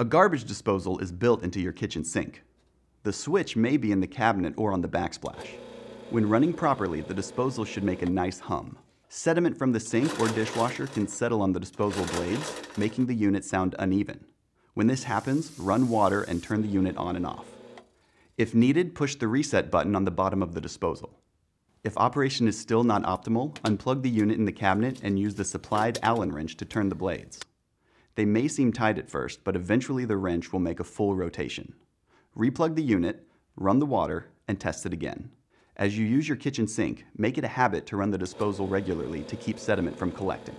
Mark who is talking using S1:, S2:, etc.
S1: A garbage disposal is built into your kitchen sink. The switch may be in the cabinet or on the backsplash. When running properly, the disposal should make a nice hum. Sediment from the sink or dishwasher can settle on the disposal blades, making the unit sound uneven. When this happens, run water and turn the unit on and off. If needed, push the reset button on the bottom of the disposal. If operation is still not optimal, unplug the unit in the cabinet and use the supplied Allen wrench to turn the blades. They may seem tight at first, but eventually the wrench will make a full rotation. Replug the unit, run the water, and test it again. As you use your kitchen sink, make it a habit to run the disposal regularly to keep sediment from collecting.